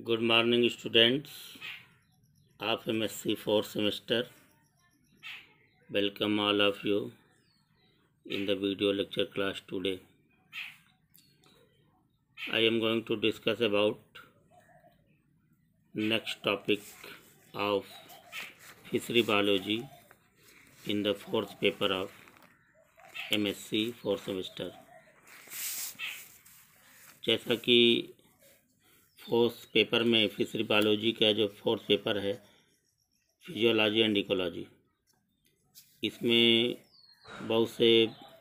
good morning students आप M S C fourth semester welcome all of you in the video lecture class today I am going to discuss about next topic of fishery biology in the fourth paper of M S C fourth semester जैसा कि fourth paper में fishery biology का जो fourth paper है physiology and ecology इसमें बहुत से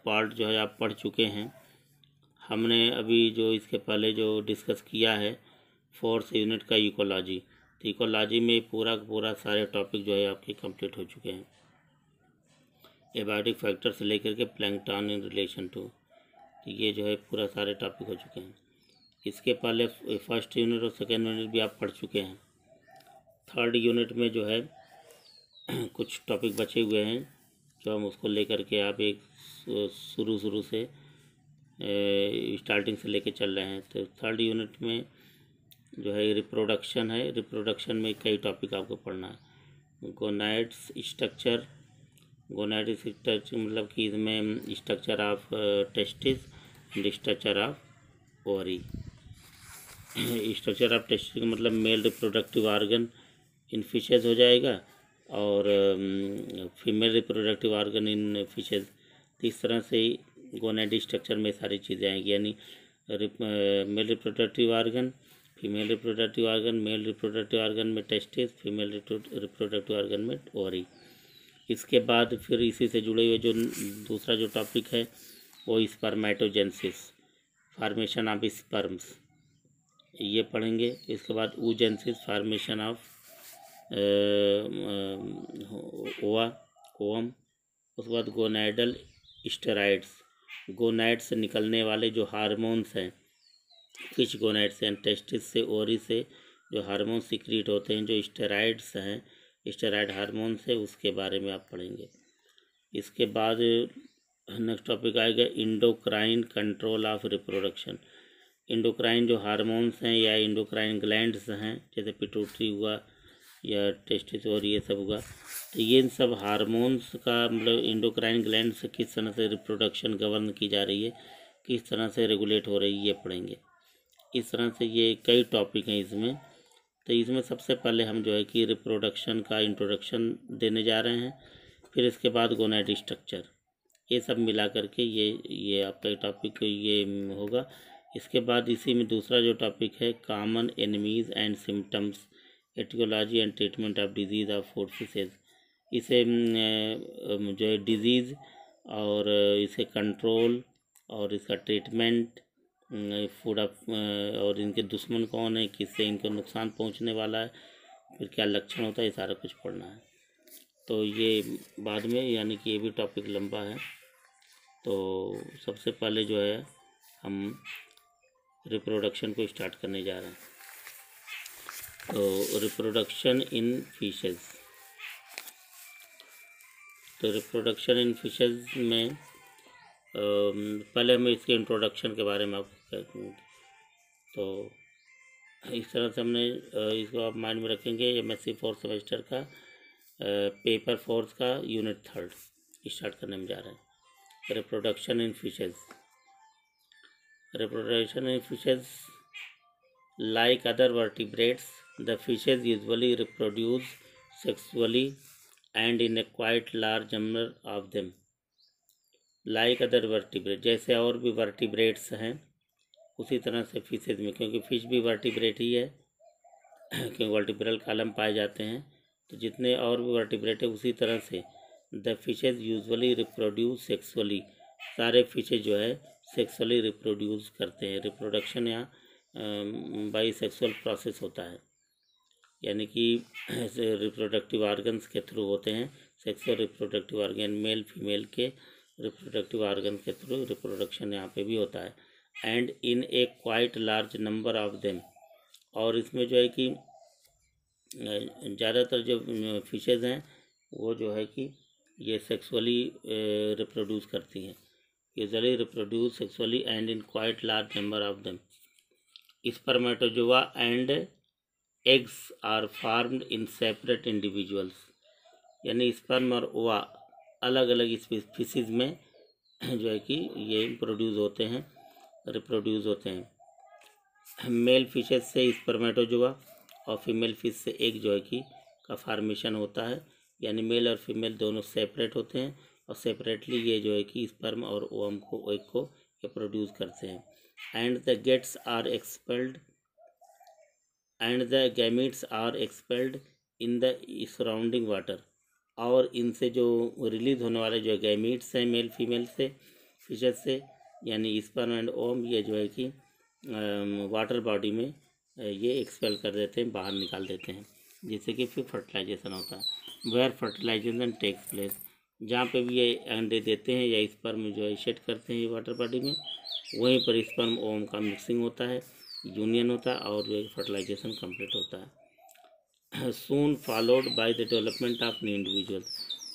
part जो है आप पढ़ चुके हैं हमने अभी जो इसके पहले जो डिस्कस किया है फोर्थ यूनिट का इकोलॉजी तो इकोलॉजी में पूरा पूरा सारे टॉपिक जो है आपके कंप्लीट हो चुके हैं एबायोटिक फैक्टर से लेकर के प्लैंकटॉन इन रिलेशन टू ये जो है पूरा सारे टॉपिक हो चुके हैं इसके पहले फर्स्ट यूनिट और सेकेंड यूनिट भी आप पढ़ चुके हैं थर्ड यूनिट में जो है कुछ टॉपिक बचे हुए हैं जो हम उसको लेकर के आप एक शुरू शुरू से स्टार्टिंग से लेके चल रहे हैं तो थर्ड यूनिट में जो है रिप्रोडक्शन है रिप्रोडक्शन में कई टॉपिक आपको पढ़ना है गोनाइट्स स्ट्रक्चर गोनाइट स्ट्रक्चर मतलब कि इसमें structure of testis and structure of ovary structure of test का मतलब male reproductive organ in fishes हो जाएगा और female reproductive organ in fishes इस तरह से ही गोनेडी स्ट्रक्चर में सारी चीज़ें आएंगी यानी male reproductive organ female reproductive organ male reproductive organ में टेस्टिस फीमेल रिप्रोडक्टिव आर्गन में ओवरी इसके बाद फिर इसी से जुड़े हुए जो दूसरा जो टॉपिक है वो स्पर्मेटोजेंसिस फार्मेशन ऑफ स्पर्म्स ये पढ़ेंगे इसके बाद ऊजेंसिस फार्मेशन ऑफ ओवा ओम उसके बाद गोनाइडल स्टेराइड्स गोनाइड से निकलने वाले जो हार्मोन्स हैं फिश गोनाइट से टेस्टिस से ओरी से जो हार्मोन सिक्रीट होते हैं जो स्टेराइड्स हैं स्टेराइड हार्मोन्स है उसके बारे में आप पढ़ेंगे इसके बाद नेक्स्ट टॉपिक आएगा endocrine control of reproduction endocrine जो हार्मोन्स हैं या इंडोक्राइन ग्लैंड्स हैं जैसे पिटोट्री हुआ या टेस्टिस और ये सब हुआ तो ये इन सब हार्मोन्स का मतलब इंडोक्राइन ग्लैंड्स किस तरह से रिप्रोडक्शन गवर्न की जा रही है किस तरह से रेगुलेट हो रही है ये पढ़ेंगे इस तरह से ये कई टॉपिक हैं इसमें तो इसमें सबसे पहले हम जो है कि रिप्रोडक्शन का इंट्रोडक्शन देने जा रहे हैं फिर इसके बाद गोनाइड स्ट्रक्चर ये सब मिला करके ये ये आपका टॉपिक ये होगा इसके बाद इसी में दूसरा जो टॉपिक है common enemies and symptoms aetiology and treatment of disease of forces इसे जो है डिजीज़ और इसे कंट्रोल और इसका ट्रीटमेंट फूड ऑफ और इनके दुश्मन कौन है किससे इनको नुकसान पहुंचने वाला है फिर क्या लक्षण होता है ये सारा कुछ पढ़ना है तो ये बाद में यानी कि ये भी टॉपिक लंबा है तो सबसे पहले जो है हम रिप्रोडक्शन को स्टार्ट करने जा रहे हैं तो रिप्रोडक्शन इन फिशेज़ तो रिप्रोडक्शन इन फिशेज में पहले हम इसके इंट्रोडक्शन के बारे में आपको तो इस तरह से हमने इसको आप माइंड में रखेंगे M S C fourth semester का पेपर फोर्थ का यूनिट थर्ड स्टार्ट करने में जा रहे हैं reproduction in fishes reproduction in fishes like other vertebrates the fishes usually reproduce sexually and in a quite large number of them like other vertebrates जैसे और भी vertebrates हैं उसी तरह से फिशेज में क्योंकि फिश भी वर्टिब्रेट ही है क्योंकि वर्टिब्रल कालम पाए जाते हैं तो जितने और भी वर्टिब्रेट है उसी तरह से the fishes usually reproduce sexually सारे फिशेज जो है सेक्सुअली रिप्रोड्यूस करते हैं रिप्रोडक्शन यहाँ बाई सेक्सुअल प्रोसेस होता है यानी कि रिप्रोडक्टिव आर्गन्स के थ्रू होते हैं sexual reproductive organ male female के रिप्रोडक्टिव आर्गन के थ्रू रिप्रोडक्शन यहाँ पे भी होता है and in a quite large number of them और इसमें जो है कि ज़्यादातर जो फिशेज़ हैं वो जो है कि ये सेक्सुअली रिप्रोड्यूस करती हैं usually reproduce sexually and in quite large number of them spermatozoa and eggs are formed in separate individuals यानी स्पर्म और ओवा अलग अलग स्पीसीज में जो है कि ये प्रोड्यूस होते हैं रिप्रोड्यूस होते हैं मेल फिशेज से स्पर्मेटोजोवा और फीमेल फिश से एग जो है कि का फार्मेशन होता है यानी मेल और फीमेल दोनों सेपरेट होते हैं और सेपरेटली ये जो है कि स्पर्म और ओम को एक को ये प्रोड्यूस करते हैं and the gates are expelled and the gametes are expelled in the surrounding water और इनसे जो रिलीज होने वाले जो गैमिट्स हैं मेल फीमेल से फिशर से यानी स्पर्म एंड ओम ये जो है कि वाटर बॉडी में ये एक्सपेल कर देते हैं बाहर निकाल देते हैं जिससे कि फिर फर्टिलाइजेशन होता है वेयर फर्टिलाइजेशन टेक्स प्लेस जहाँ पे भी ये अंडे देते हैं या स्पर्म जो है सेट करते हैं वाटर बॉडी में वहीं पर स्पर्म ओम का मिक्सिंग होता है यूनियन होता है और फर्टिलाइजेशन कंप्लीट होता है soon followed by the development of new individual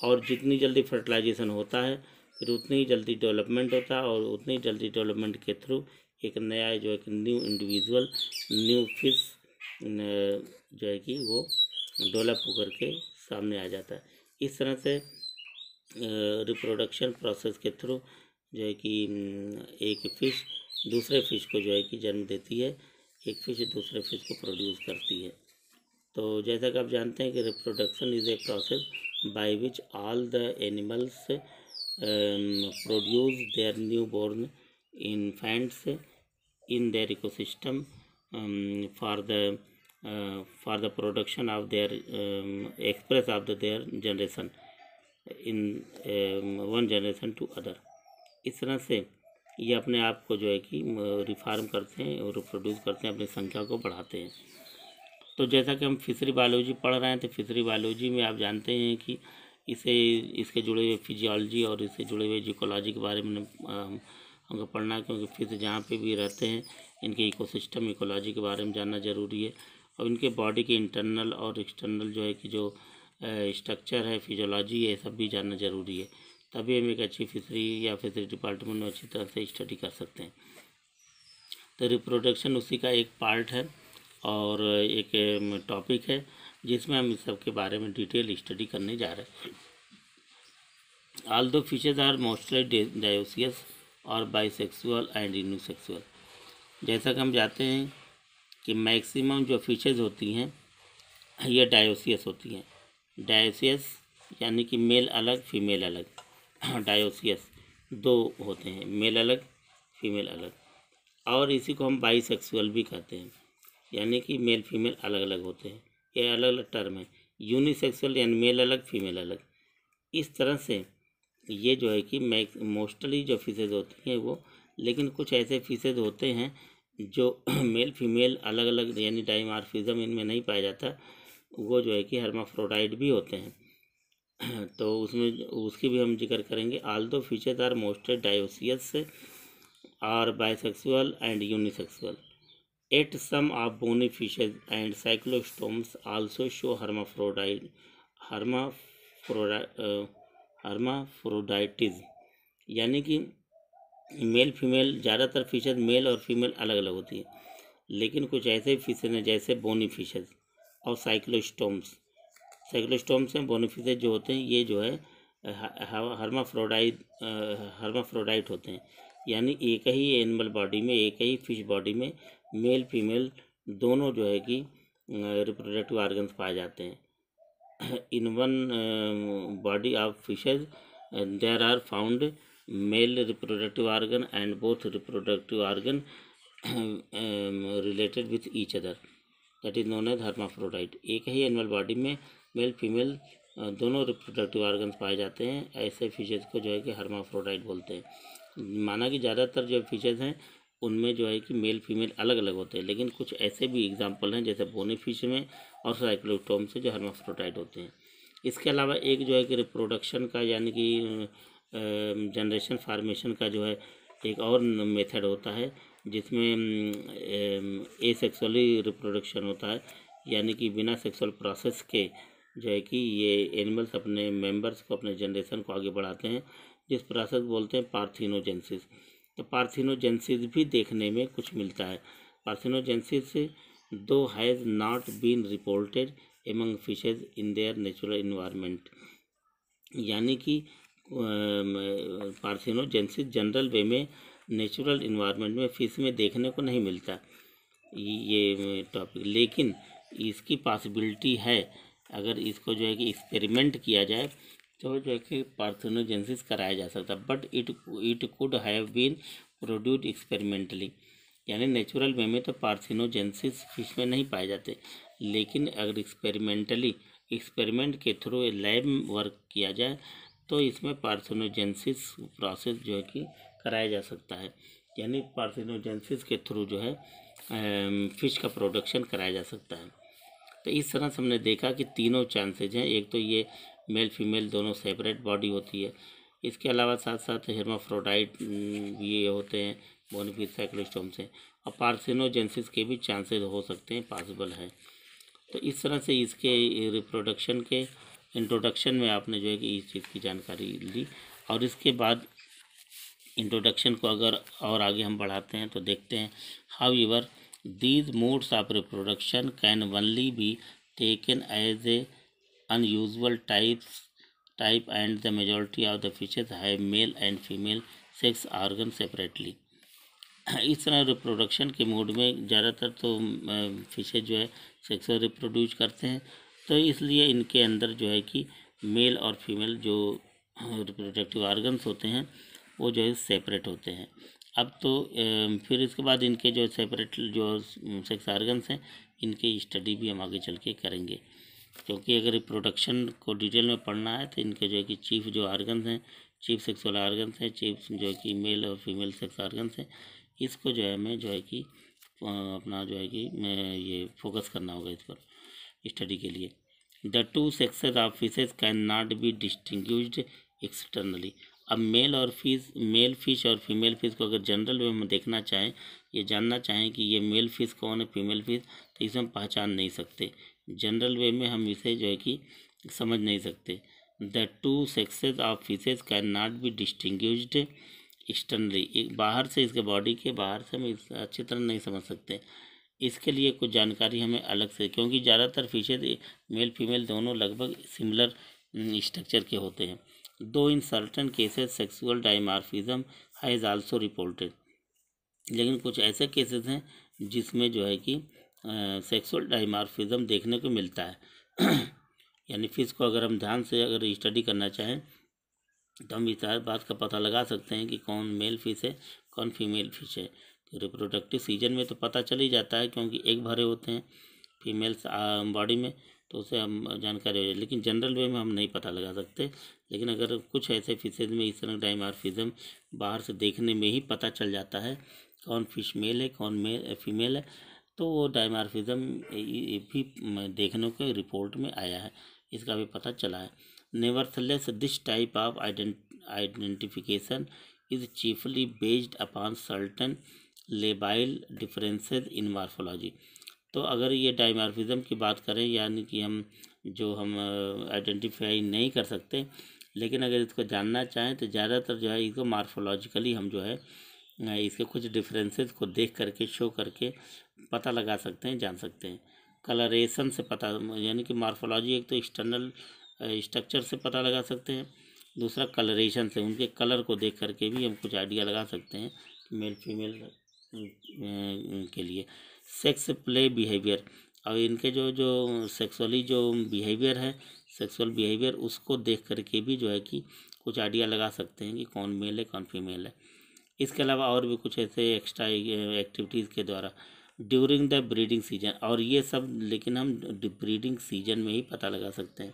और जितनी जल्दी फर्टिलाइजेशन होता है फिर उतनी ही जल्दी डेवलपमेंट होता है और उतनी ही जल्दी डेवलपमेंट के थ्रू एक नया जो है न्यू इंडिविजुअल न्यू फिश जो है कि वो डेवलप होकर के सामने आ जाता है इस तरह से रिप्रोडक्शन प्रोसेस के थ्रू जो है कि एक फ़िश दूसरे फिश को जो है कि जन्म देती है एक फिश दूसरे फिश को प्रोड्यूस करती है तो जैसा कि आप जानते हैं कि reproduction is a process by which all the animals produce their newborn infants in their ecosystem for the for the production of their express of the their generation in one generation to other इस तरह से ये अपने आप को जो है कि रिफार्म करते हैं और रिप्रोड्यूस करते हैं अपनी संख्या को बढ़ाते हैं तो जैसा कि हम फिशरी बायोलॉजी पढ़ रहे हैं तो फिशरी बायोलॉजी में आप जानते हैं कि इसे इसके जुड़े हुए फिजियोलॉजी और इससे जुड़े हुए जिकोलॉजी के बारे में हमको पढ़ना है क्योंकि फिश जहाँ पे भी रहते हैं इनके इकोसिस्टम इकोलॉजी के बारे में जानना ज़रूरी है और इनके बॉडी के इंटरनल और एक्सटर्नल जो है कि जो स्ट्रक्चर है फिजोलॉजी है सब भी जानना ज़रूरी है तभी हम एक अच्छी फिशरी या फिशरी डिपार्टमेंट में अच्छी तरह से स्टडी कर सकते हैं तो रिप्रोडक्शन उसी का एक पार्ट है और एक टॉपिक है जिसमें हम इस सब के बारे में डिटेल स्टडी करने जा रहे हैं although fishes are mostly dioecious और बाइसेक्सुअल एंड इनोसेक्सुअल जैसा कि हम जाते हैं कि मैक्सिमम जो फिशेज होती हैं ये डायोसियस होती हैं डायोसियस यानी कि मेल अलग फीमेल अलग डायोसियस दो होते हैं मेल अलग फीमेल अलग और इसी को हम बाईसेक्सुअल भी कहते हैं यानी कि मेल फीमेल अलग अलग होते हैं ये अलग अलग टर्म है यूनिसेक्सुअल यानी मेल अलग फीमेल अलग इस तरह से ये जो है कि मैक मोस्टली जो फीसेज होती हैं वो लेकिन कुछ ऐसे फीसेज होते हैं जो मेल फीमेल अलग अलग यानी डाइमारफिज़म इनमें नहीं पाया जाता वो जो है कि हर्माफ्रोडाइट भी होते हैं तो उसमें उसकी भी हम जिक्र करेंगे although features are mostly dioecious are bisexual and unisexual at some of bony fishes and cyclostomes also show hermaphrodite हर्माफ्रोडा हर्माफ्रोडाइटिज यानी कि मेल फीमेल ज़्यादातर फिशेज मेल और फीमेल अलग अलग होती है लेकिन कुछ ऐसे फिशेज हैं जैसे बोनी फिशेज और साइक्लोस्टोम्स साइक्लोस्टोम्स हैं बोनिफिस जो होते हैं ये जो है हर्माफ्रोडाइट हर्माफ्रोडाइट होते हैं यानी एक ही एनिमल बॉडी में एक ही फिश बॉडी में मेल फीमेल दोनों जो है कि रिप्रोडक्टिव ऑर्गन्स पाए जाते हैं in one body of fishes there are found male reproductive organ and both reproductive organ related with each other that is known as hermaphrodite एक ही एनिमल बॉडी में मेल फीमेल दोनों रिप्रोडक्टिव ऑर्गन्स पाए जाते हैं ऐसे फिशेज को जो है कि हर्माफ्रोडाइट बोलते हैं माना कि ज़्यादातर जो फिशेज हैं उनमें जो है कि मेल फीमेल अलग अलग होते हैं लेकिन कुछ ऐसे भी एग्जाम्पल हैं जैसे बोनी फिश में और साइक्लोटोम से जो हर्माफ्रोटाइट होते हैं इसके अलावा एक जो है कि रिप्रोडक्शन का यानी कि जनरेशन फार्मेशन का जो है एक और मेथड होता है जिसमें ए सेक्सुअली रिप्रोडक्शन होता है यानी कि बिना सेक्सुअल प्रोसेस के जो है कि ये एनिमल्स अपने मेंबर्स को अपने जनरेशन को आगे बढ़ाते हैं जिस प्रोसेस बोलते हैं पार्थिनोजेंसिस तो पार्थिनोजेंसिस भी देखने में कुछ मिलता है parthenogenesis though has not been reported among fishes in their natural environment यानी कि पार्थिनोजेंसिस जनरल वे में नेचुरल इन्वायरमेंट में फ़िश में देखने को नहीं मिलता ये टॉपिक लेकिन इसकी पॉसिबिलिटी है अगर इसको जो है कि एक्सपेरिमेंट किया जाए तो जो है कि पार्थनोजेंसिस कराया जा सकता but it it could have been produced experimentally यानी नेचुरल वे में तो पार्थिनोजेंसिस फिश में नहीं पाए जाते लेकिन अगर एक्सपेरिमेंटली एक्सपेरिमेंट के थ्रू लैब वर्क किया जाए तो इसमें पार्थिनोजेंसिस प्रोसेस जो है कि कराया जा सकता है यानी पार्सिनोजेंसिस के थ्रू जो है फिश का प्रोडक्शन कराया जा सकता है तो इस तरह से हमने देखा कि तीनों चांसेज हैं एक तो ये मेल फीमेल दोनों सेपरेट बॉडी होती है इसके अलावा साथ साथ हेर्माफ्रोडाइट ये होते हैं बोनिफिट साइक्लोस्टोम से और पार्सिनोजेंसिस के भी चांसेज हो सकते हैं पॉसिबल है तो इस तरह से इसके रिप्रोडक्शन के इंट्रोडक्शन में आपने जो है कि इस चीज़ की जानकारी ली और इसके बाद इंट्रोडक्शन को अगर और आगे हम बढ़ाते हैं तो देखते हैं however these modes of reproduction can only be taken as a unusual types type and the majority of the features है male and female sex organ separately इस तरह रिप्रोडक्शन के मोड में ज़्यादातर तो फिशेज जो है सेक्स रिप्रोड्यूस करते हैं तो इसलिए इनके अंदर जो है कि मेल और फीमेल जो रिप्रोडक्टिव आर्गन्स होते हैं वो जो है सेपरेट होते हैं अब तो फिर इसके बाद इनके जो सेपरेट जो सेक्स आर्गन्स हैं इनकी स्टडी भी हम आगे चल के करेंगे क्योंकि अगर प्रोडक्शन को डिटेल में पढ़ना है तो इनके जो है कि चीफ जो आर्गन्स हैं चीफ सेक्सुअल आर्गन्स हैं चीफ जो है कि मेल और फीमेल सेक्स आर्गन्स हैं इसको जो है हमें जो है कि अपना जो है कि मैं ये फोकस करना होगा इस पर स्टडी के लिए the two sexes of can not be distinguish externally अब मेल और फीस मेल फिश और फीमेल फिश को अगर जनरल वे में देखना चाहें ये जानना चाहें कि ये मेल फिश कौन है फीमेल फिश तो इसे हम पहचान नहीं सकते जनरल वे में हम इसे जो है कि समझ नहीं सकते the two sexes of fishes can not be distinguish externally एक बाहर से इसके बॉडी के बाहर से हम इस अच्छी तरह नहीं समझ सकते इसके लिए कुछ जानकारी हमें अलग से क्योंकि ज़्यादातर फिशेज मेल फीमेल दोनों लगभग सिमिलर हम्म, स्ट्रक्चर के होते हैं though in certain cases sexual dimorphism has also reported लेकिन कुछ ऐसे केसेस हैं जिसमें जो है कि सेक्सुअल डाइमार्फिज़म देखने को मिलता है यानी फिश को अगर हम ध्यान से अगर स्टडी करना चाहें तो हम इस बात का पता लगा सकते हैं कि कौन मेल फिश है कौन फीमेल फिश है तो रिप्रोडक्टिव सीजन में तो पता चल ही जाता है क्योंकि एक भरे होते हैं फीमेल्स बॉडी में तो उसे हम जानकारी हो जाए लेकिन जनरल वे में हम नहीं पता लगा सकते लेकिन अगर कुछ ऐसे फिशेज में इस तरह डाइमारफिज़म बाहर से देखने में ही पता चल जाता है कौन फिश मेल है कौन मेल फीमेल है तो वो डायमारफिजम भी देखने के रिपोर्ट में आया है इसका भी पता चला है nevertheless this type of identification is chiefly based upon certain labile differences in morphology तो अगर ये डाइमार्फिज़म की बात करें यानी कि हम जो हम आइडेंटिफाई नहीं कर सकते लेकिन अगर इसको जानना चाहें तो ज़्यादातर जो है इसको मार्फोलॉजिकली हम जो है इसके कुछ डिफरेंसेस को देख करके शो करके पता लगा सकते हैं जान सकते हैं कलरेशन से पता यानी कि मार्फोलॉजी एक तो एक्सटर्नल स्ट्रक्चर से पता लगा सकते हैं दूसरा कलरेशन से उनके कलर को देख करके भी हम कुछ आइडिया लगा सकते हैं मेल फीमेल के लिए सेक्स प्ले बिहेवियर और इनके जो जो सेक्सुअली जो बिहेवियर है सेक्सुअल बिहेवियर उसको देख करके भी जो है कि कुछ आइडिया लगा सकते हैं कि कौन मेल है कौन फीमेल है इसके अलावा और भी कुछ ऐसे एक्स्ट्रा एक्टिविटीज़ के द्वारा ड्यूरिंग द ब्रीडिंग सीजन और ये सब लेकिन हम ब्रीडिंग सीजन में ही पता लगा सकते हैं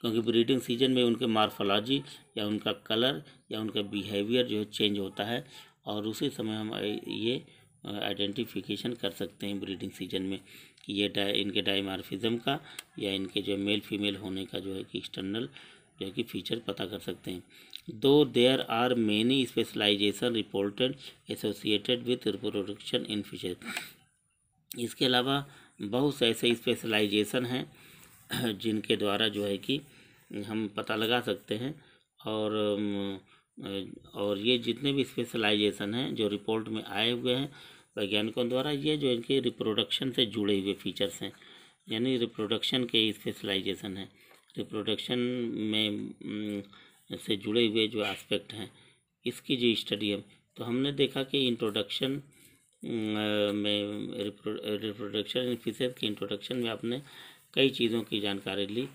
क्योंकि ब्रीडिंग सीजन में उनके मार्फोलॉजी या उनका कलर या उनका बिहेवियर जो है चेंज होता है और उसी समय हम ये आइडेंटिफिकेशन कर सकते हैं ब्रीडिंग सीजन में कि ये डाय इनके डाईमार्फिज़म का या इनके जो मेल फीमेल होने का जो है कि एक्सटर्नल जो है कि फीचर पता कर सकते हैं though there are many specialisation reported associated with reproduction in fishes इसके अलावा बहुत से ऐसे स्पेशलाइजेशन हैं जिनके द्वारा जो है कि हम पता लगा सकते हैं और और ये जितने भी स्पेशलाइजेशन हैं जो रिपोर्ट में आए हुए हैं वैज्ञानिकों द्वारा ये जो इनके रिप्रोडक्शन से जुड़े हुए फीचर्स हैं यानी रिप्रोडक्शन के स्पेशलाइजेशन है रिप्रोडक्शन में से जुड़े हुए जो एस्पेक्ट हैं इसकी जो स्टडी है तो हमने देखा कि इंट्रोडक्शन में रिप्रोडक्शन इन फिशेज के इंट्रोडक्शन में आपने कई चीज़ों की जानकारी ली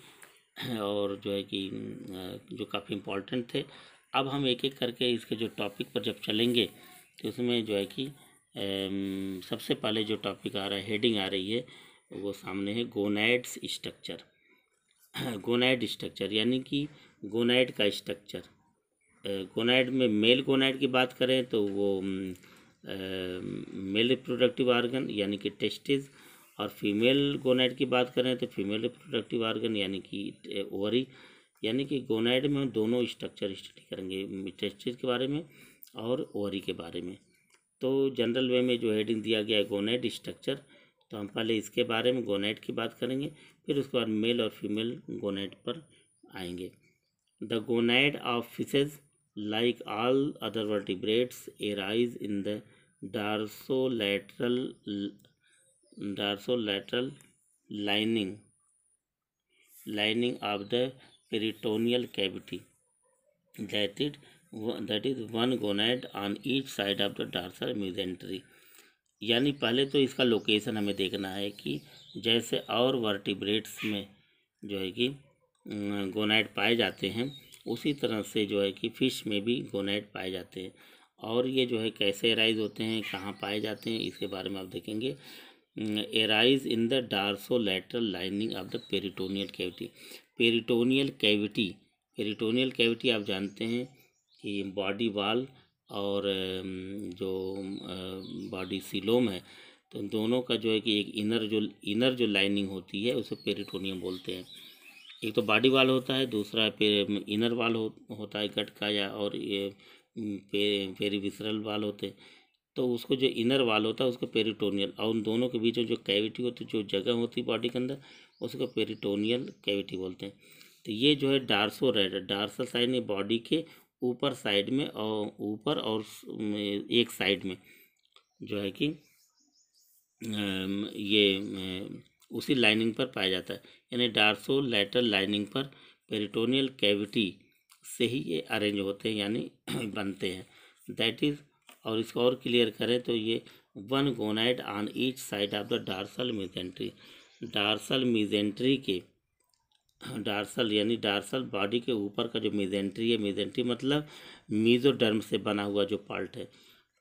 और जो है कि जो काफ़ी इम्पोर्टेंट थे अब हम एक एक करके इसके जो टॉपिक पर जब चलेंगे तो उसमें जो है कि सबसे पहले जो टॉपिक आ रहा है हेडिंग आ रही है वो सामने है गोनाइड्स स्ट्रक्चर गोनाइड स्ट्रक्चर यानी कि गोनाइड का स्ट्रक्चर गोनाइड में मेल गोनाइड की बात करें तो वो मेल रिप्रोडक्टिव आर्गन यानी कि टेस्टिस और फीमेल गोनाइड की बात करें तो फीमेल रिप्रोडक्टिव आर्गन यानी कि ओवरी यानी कि गोनाइड में हम दोनों स्ट्रक्चर स्टडी करेंगे टेस्टिस के बारे में और ओवरी के बारे में तो जनरल वे में जो हेडिंग दिया गया है गोनेट स्ट्रक्चर तो हम पहले इसके बारे में गोनेट की बात करेंगे फिर उसके बाद मेल और फीमेल गोनेट पर आएंगे the gonad of fishes like all other vertebrates arise in the dorsolateral dorsolateral lining lining of the peritoneal cavity that it that is one gonad on each side of the dorsal mesentery यानी पहले तो इसका location हमें देखना है कि जैसे और वर्टिब्रेट्स में जो है कि गोनाइट अं, पाए जाते हैं उसी तरह से जो है कि फ़िश में भी गोनाइट पाए जाते हैं और ये जो है कैसे एराइज होते हैं कहाँ पाए जाते हैं इसके बारे में आप देखेंगे arise in the dorsolateral lining of the peritoneal cavity peritoneal cavity peritoneal cavity आप जानते हैं कि बॉडी वाल और जो बॉडी सिलोम है तो दोनों का जो है कि एक इनर जो इनर जो लाइनिंग होती है उसे पेरिटोनियम बोलते हैं एक तो बॉडी वाल होता है दूसरा पे इनर वाल हो, होता है गट का या और ये पे, पेरीविसरल वाल होते हैं तो उसको जो इनर वाल होता है उसको पेरिटोनियल और उन दोनों के बीच में जो कैविटी होती है जो जगह होती है बॉडी के अंदर उसको पेरिटोनियल कैविटी बोलते हैं तो ये जो है डार्सो रेड डार्सल साइड बॉडी के ऊपर साइड में और ऊपर और एक साइड में जो है कि ये उसी लाइनिंग पर पाया जाता है यानी डार्सो लेटल लाइनिंग पर पेरिटोनियल कैविटी से ही ये अरेंज होते हैं यानी बनते हैं दैट इज़ और इसको और क्लियर करें तो ये one gonad on each side of the dorsal mesentery dorsal mesentery के डार्सल यानी डार्सल बॉडी के ऊपर का जो मिजेंट्री है मिजेंट्री मतलब मीजोडर्म से बना हुआ जो पार्ट है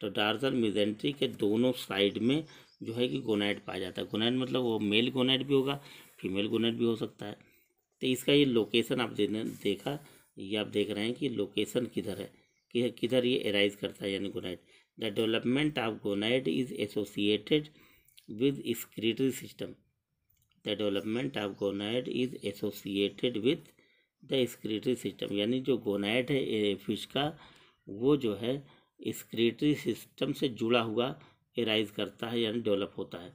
तो डार्सल मिजेंट्री के दोनों साइड में जो है कि गोनाइट पाया जाता है गोनाइट मतलब वो मेल गोनाइट भी होगा फीमेल गोनाइट भी हो सकता है तो इसका ये लोकेशन आप देने देखा ये आप देख रहे हैं कि लोकेशन किधर है कि किधर ये एराइज करता है यानी gonad the development of gonad is associated with excretory system the development of gonad is associated with the excretory system यानी जो गोनाइड है फिश का वो जो है स्क्रीटरी सिस्टम से जुड़ा हुआ एराइज करता है यानी डेवलप होता है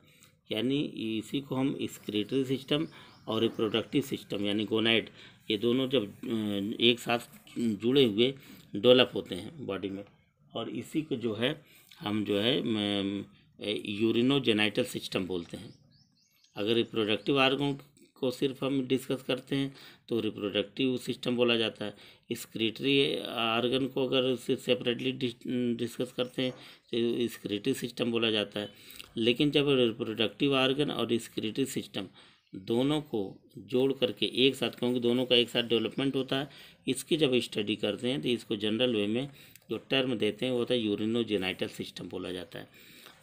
यानी इसी को हम स्क्रीटरी सिस्टम और रिप्रोडक्टिव सिस्टम यानी गोनाइड ये दोनों जब एक साथ जुड़े हुए डेवलप होते हैं बॉडी में और इसी को जो है हम जो है यूरिनोजेनाइटल सिस्टम बोलते हैं अगर रिप्रोडक्टिव आर्गन को सिर्फ हम डिस्कस करते हैं तो रिप्रोडक्टिव सिस्टम बोला जाता है स्क्रीटरी आर्गन को अगर सेपरेटली डिस्कस करते हैं तो स्क्रीटरी सिस्टम बोला जाता है लेकिन जब रिप्रोडक्टिव आर्गन और स्क्रीटरी सिस्टम दोनों को जोड़ करके एक साथ क्योंकि दोनों का एक साथ डेवलपमेंट होता है इसकी जब स्टडी करते हैं तो इसको जनरल वे में जो टर्म देते हैं वो होता है यूरिनोजेनाइटल सिस्टम बोला जाता है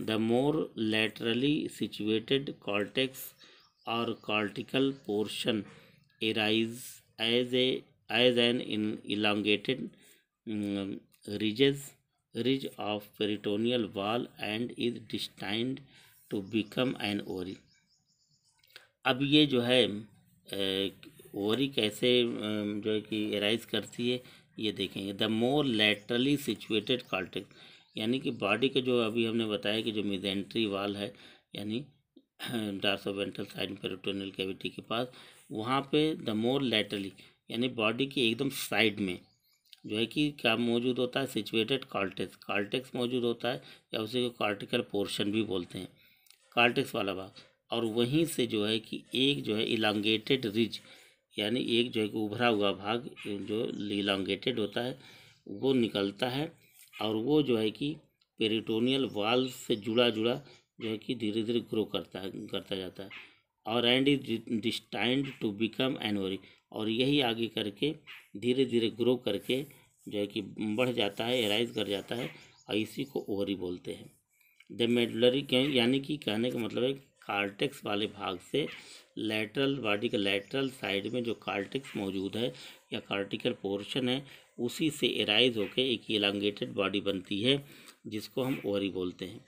the more laterally situated cortex और cortical portion arise as as an in elongated ridges ridge of peritoneal wall and is destined to become an ovary अब ये जो है ओरी कैसे जो है कि एराइज करती है ये देखेंगे the more laterally situated cortex यानी कि बॉडी के जो अभी हमने बताया कि जो मिजेंट्री वाल है यानी डार्सोवेंटल साइड पेरिटोनियल कैविटी के पास वहाँ पे द मोर लेटरली यानी बॉडी के एकदम साइड में जो है कि क्या मौजूद होता है सिचुएटेड कॉल्टेक्स कॉल्टेक्स मौजूद होता है या उसे कॉर्टिकल पोर्शन भी बोलते हैं कॉल्टेक्स वाला भाग और वहीं से जो है कि एक जो है इलांगेटेड रिज यानी एक जो है कि उभरा हुआ भाग जो इलांगेटेड होता है वो निकलता है और वो जो है कि पेरिटोनियल वाल्व से जुड़ा जुड़ा जो है कि धीरे धीरे ग्रो करता है करता जाता है और and is destined to become an ovary और यही आगे करके धीरे धीरे ग्रो करके जो है कि बढ़ जाता है एराइज कर जाता है और इसी को ओवरी बोलते हैं द मेडुलरी यानी कि कहने का मतलब है कार्टेक्स वाले भाग से लेटरल बॉडी के लेटरल साइड में जो कार्टेक्स मौजूद है या कार्टिकल पोर्शन है उसी से एराइज होकर एक इलांगेटेड बॉडी बनती है जिसको हम ओवरी बोलते हैं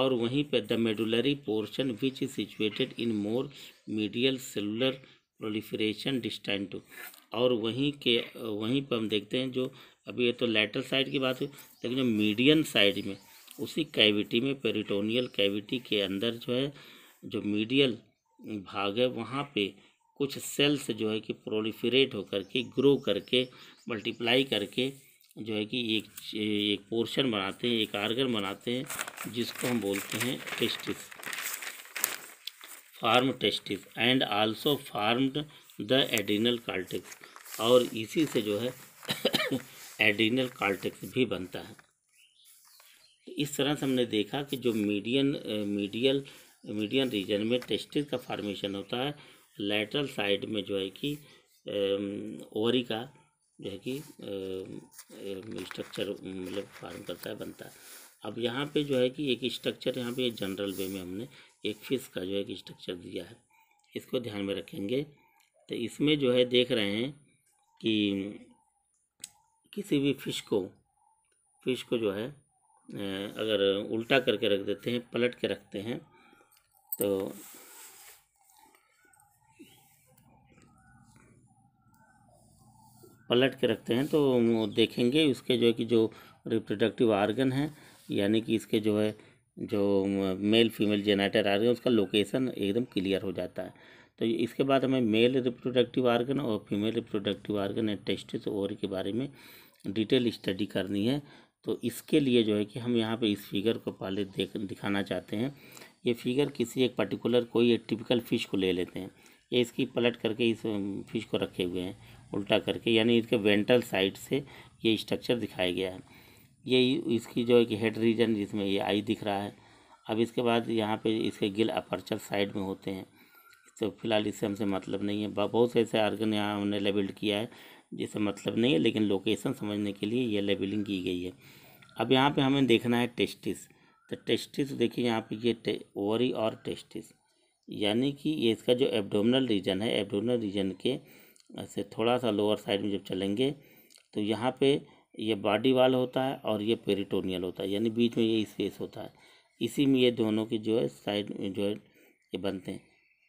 और वहीं पर the medullary portion which is situated in more medial cellular proliferation distant और वहीं के वहीं पर हम देखते हैं जो अभी ये तो लेटर साइड की बात हुई लेकिन जो मीडियन साइड में उसी कैविटी में पेरिटोनियल कैविटी के अंदर जो है जो मीडियल भाग है वहाँ पे कुछ सेल्स जो है कि प्रोलिफिरेट होकर के ग्रो करके मल्टीप्लाई करके जो है कि एक एक पोर्शन बनाते हैं एक आर्गन बनाते हैं जिसको हम बोलते हैं testis form testis and also formed the adrenal cortex और इसी से जो है एडिनल कार्टिक्स भी बनता है इस तरह से हमने देखा कि जो मीडियन मीडियल मीडियन रीजन में टेस्टिस का फार्मेशन होता है लेटरल साइड में जो है कि ओवरी का जो है कि स्ट्रक्चर मतलब फार्म करता है बनता है अब यहाँ पे जो है कि एक स्ट्रक्चर यहाँ पे जनरल वे में हमने एक फिश का जो है कि स्ट्रक्चर दिया है इसको ध्यान में रखेंगे तो इसमें जो है देख रहे हैं कि किसी भी फिश को फिश को जो है अगर उल्टा करके रख देते हैं पलट के रखते हैं तो पलट के रखते हैं तो देखेंगे उसके जो है कि जो रिप्रोडक्टिव आर्गन है यानी कि इसके जो है जो मेल फीमेल जेनाइटर आर्गन उसका लोकेशन एकदम क्लियर हो जाता है तो इसके बाद हमें मेल रिप्रोडक्टिव आर्गन और female reproductive organ and testis ovary के बारे में डिटेल स्टडी करनी है तो इसके लिए जो है कि हम यहाँ पे इस फिगर को पहले देख दिखाना चाहते हैं ये फिगर किसी एक पर्टिकुलर कोई एक टिपिकल फ़िश को ले लेते हैं ये इसकी पलट करके इस फिश को रखे हुए हैं उल्टा करके यानी इसके वेंटल साइड से ये स्ट्रक्चर दिखाया गया है ये इसकी जो है कि हेड रीजन जिसमें ये आई दिख रहा है अब इसके बाद यहाँ पे इसके गिल अपर्चर साइड में होते हैं तो फिलहाल इससे हमसे मतलब नहीं है बहुत से ऐसे आर्गन यहाँ हमने लेबल्ड किया है जिससे मतलब नहीं है लेकिन लोकेशन समझने के लिए ये लेबलिंग की गई है अब यहाँ पर हमें देखना है टेस्टिस तो टेस्टिस देखिए यहाँ पर ये ओवरी और टेस्टिस यानी कि ये इसका जो एबडोमिनल रीजन है एबडोमिनल रीजन के से थोड़ा सा लोअर साइड में जब चलेंगे तो यहाँ पे ये बॉडी वाल होता है और ये पेरिटोनियल होता है यानी बीच में ये स्पेस होता है इसी में ये दोनों की जो है साइड में जो है ये बनते हैं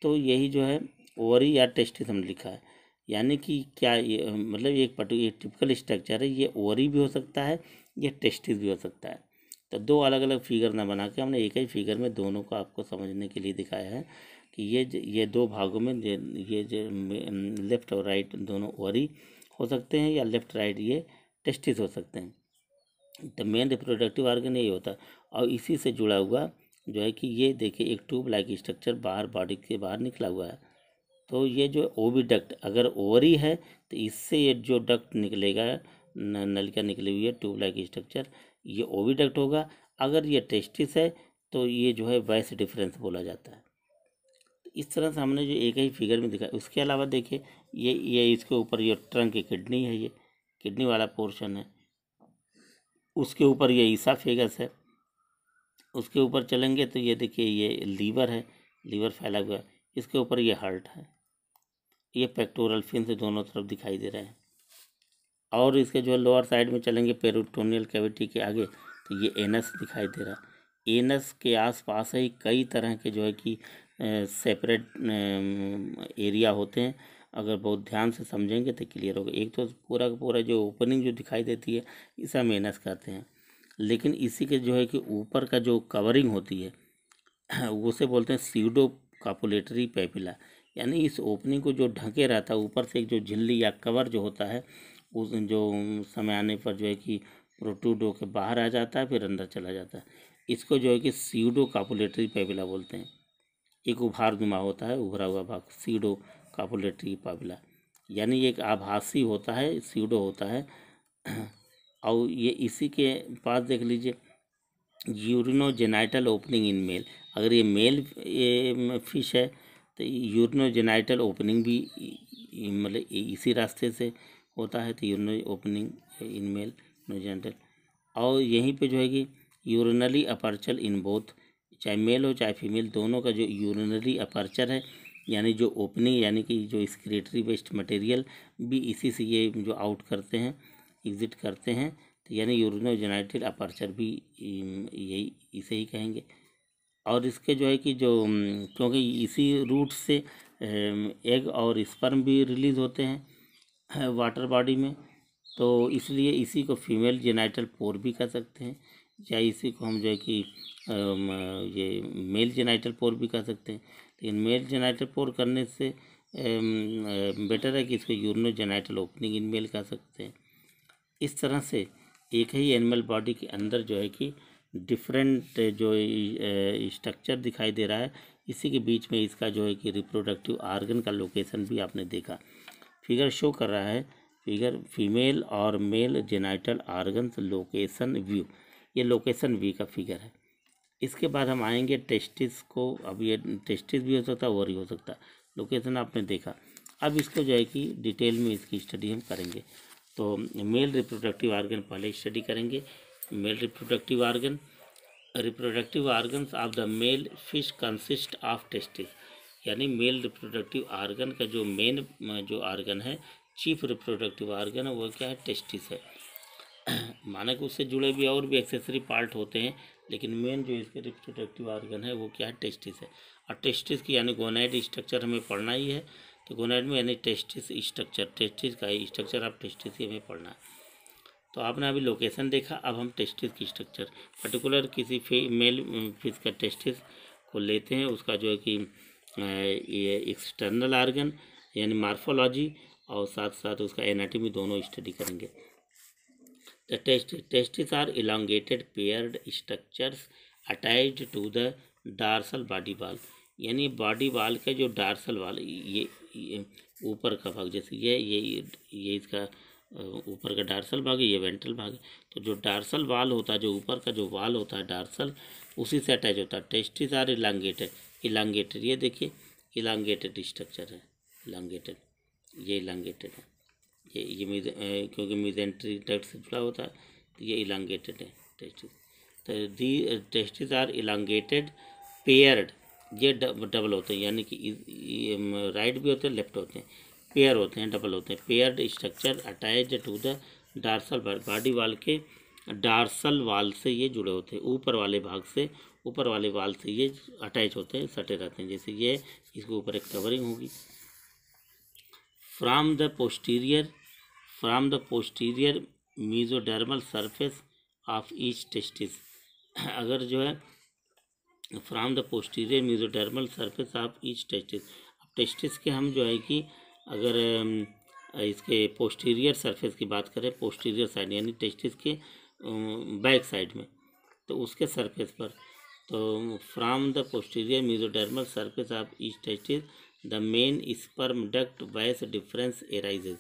तो यही जो है ओवरी या टेस्टिस हमने लिखा है यानी कि क्या ये मतलब एक पर्टिकुलर टिपिकल स्ट्रक्चर है ये ओवरी भी हो सकता है या टेस्टिस भी हो सकता है तो दो अलग अलग फिगर ना बना के हमने एक ही फिगर में दोनों को आपको समझने के लिए दिखाया है कि ये ये दो भागों में ये जो लेफ़्ट और राइट दोनों ओवरी हो सकते हैं या लेफ़्ट राइट ये टेस्टिस हो सकते हैं तो मेन रिप्रोडक्टिव ऑर्गन यही होता है और इसी से जुड़ा हुआ जो है कि ये देखिए एक ट्यूब लाइक स्ट्रक्चर बाहर बॉडी के बाहर निकला हुआ है तो ये जो ओवी डक्ट अगर ओवरी है तो इससे ये जो डक्ट निकलेगा नल का निकली हुई है ट्यूब लाइक स्ट्रक्चर ये ओविडक्ट होगा अगर ये टेस्टिस है तो ये जो है वाइस डिफरेंस बोला जाता है इस तरह से हमने जो एक ही फिगर में दिखाया उसके अलावा देखिए ये ये इसके ऊपर ये ट्रंक की किडनी है ये किडनी वाला पोर्शन है उसके ऊपर ये ईसा फेगस है उसके ऊपर चलेंगे तो ये देखिए ये लीवर है लीवर फैला हुआ है इसके ऊपर ये हार्ट है ये पेक्टोरल फिन से दोनों तरफ दिखाई दे रहे हैं और इसके जो है लोअर साइड में चलेंगे पेरुटोनियल कैविटी के आगे तो ये एनस दिखाई दे रहा है एनस के आसपास ही कई तरह के जो है कि सेपरेट एरिया होते हैं अगर बहुत ध्यान से समझेंगे तो क्लियर होगा एक तो पूरा का पूरा जो ओपनिंग जो दिखाई देती है इसे हम एनस कहते हैं लेकिन इसी के जो है कि ऊपर का जो कवरिंग होती है उसे बोलते हैं सीडो कापुलेटरी पेपिला यानी इस ओपनिंग को जो ढके रहता है ऊपर से एक जो झिल्ली या कवर जो होता है उस जो समय आने पर जो है कि प्रोटूडो के बाहर आ जाता है फिर अंदर चला जाता है इसको जो है कि सीडो कापुलेटरी पैबिला बोलते हैं एक उभार नुमा होता है उभरा हुआ भाग सीडो कापुलेटरी पैबिला यानी एक आभासी होता है सीडो होता है और ये इसी के पास देख लीजिए यूरिनोजेनाइटल ओपनिंग इन मेल अगर ये मेल ये फिश है तो यूरिनोजेनाइटल ओपनिंग भी मतलब इसी रास्ते से होता है तो यूरिनो ओपनिंग इन मेल जेनिटल और यहीं पे जो है कि यूरिनरी अपर्चर इन बोथ चाहे मेल हो चाहे फीमेल दोनों का जो यूरिनरी अपर्चर है यानी जो ओपनिंग यानी कि जो स्क्रेटरी वेस्ट मटेरियल भी इसी से ये जो आउट करते हैं एग्ज़िट करते हैं तो यानी यूरिनोजेनाइटल अपर्चर भी यही इसे ही कहेंगे और इसके जो है कि जो क्योंकि इसी रूट से एग और स्पर्म भी रिलीज़ होते हैं वाटर बॉडी में तो इसलिए इसी को फीमेल जेनाइटल पोर भी कह सकते हैं या इसी को हम जो है कि ये मेल जेनाइटल पोर भी कह सकते हैं लेकिन मेल जेनाइटल पोर करने से बेटर है कि इसको urinogenital opening in male कह सकते हैं इस तरह से एक ही एनिमल बॉडी के अंदर जो है कि डिफरेंट eh, जो स्ट्रक्चर eh, दिखाई दे रहा है इसी के बीच में इसका जो है कि रिप्रोडक्टिव आर्गन का लोकेशन भी आपने देखा फिगर शो कर रहा है फिगर फीमेल और male genital organ location view ये लोकेशन व्यू का फिगर है इसके बाद हम आएंगे टेस्टिस को अब ये टेस्टिस भी हो सकता है ओवरी हो सकता है लोकेशन आपने देखा अब इसको जो है कि डिटेल में इसकी स्टडी हम करेंगे तो मेल रिप्रोडक्टिव आर्गन पहले स्टडी करेंगे male reproductive organ reproductive organ of the male fish consist of testis यानी मेल रिप्रोडक्टिव आर्गन का जो मेन जो आर्गन है चीफ रिप्रोडक्टिव आर्गन है वो क्या है टेस्टिस है माना कि उससे जुड़े भी और भी एक्सेसरी पार्ट होते हैं लेकिन मेन जो इसके रिप्रोडक्टिव आर्गन है वो क्या है टेस्टिस है और टेस्टिस की यानी गोनाइड स्ट्रक्चर हमें पढ़ना ही है तो गोनाइड में यानी टेस्टिस स्ट्रक्चर टेस्टिस का स्ट्रक्चर ऑफ टेस्टिस ही हमें पढ़ना है तो आपने अभी लोकेशन देखा अब हम टेस्टिस की स्ट्रक्चर पर्टिकुलर किसी फे, मेल फिज का टेस्टिस को लेते हैं उसका जो है कि ये एक्सटर्नल आर्गन यानी मार्फोलॉजी और साथ साथ उसका एनाटॉमी दोनों स्टडी करेंगे the test testis are elongated paired structures attached to the dorsal body wall यानी बॉडी वाल का जो डार्सल वाल ये ऊपर का भाग जैसे ये ये ये इसका ऊपर का डार्सल भाग है ये वेंट्रल भाग है तो जो डार्सल वाल होता है जो ऊपर का जो वाल होता है डार्सल उसी से अटैच होता है टेस्टिस आर इलांगेटेड इलांगेटेड ये देखिए इलांगेटेड स्ट्रक्चर है इलांगेटेड ये इलांगेटेड है ये ये मिज क्योंकि मिजेंट्री एंट्री डक्ट से जुड़ा होता है तो ये इलांगेटेड है टेस्टिस तो the testis are elongated paired ये डबल होते हैं यानी कि राइट भी होते हैं लेफ्ट होते हैं पेयर होते हैं डबल होते हैं paired structure attach to the dorsal body wall के डार्सल वाल से ये जुड़े होते हैं ऊपर वाले भाग से ऊपर वाले वाल से ये अटैच होते हैं सटे रहते हैं जैसे ये इसके ऊपर एक कवरिंग होगी from the posterior from the posterior mesodermal surface of each testis अगर जो है from the posterior mesodermal surface of each testis अब टेस्टिस के हम जो है कि अगर इसके पोस्टीरियर सरफेस की बात करें पोस्टीरियर साइड यानी टेस्टिस के बैक साइड में तो उसके सरफेस पर तो from the posterior mesodermal surface of each testis the main sperm duct vas deferens arises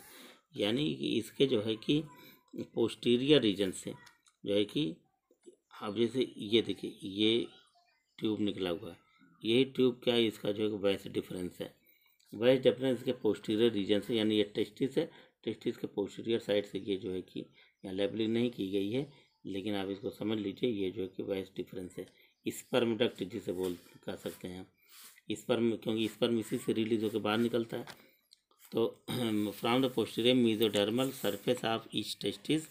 यानी इसके जो है कि पोस्टीरियर रीजन से जो है कि अब जैसे ये देखिए ये ट्यूब निकला हुआ है यही ट्यूब क्या है इसका जो है वैसे डिफरेंस है वेस्ट डेफरेंस इसके पोस्टीरियर रीजन से यानी ये टेस्टिस है टेस्टिस के पोस्टीरियर साइड से ये जो है कि यहाँ लेबलिंग नहीं की गई है लेकिन आप इसको समझ लीजिए ये जो है कि वाइस डिफरेंस है स्पर्म डक्ट जिसे बोल कह सकते हैं स्पर्म क्योंकि स्पर्म इसी से रिलीज होकर बाहर निकलता है तो from the posterior mesodermal surface of each testis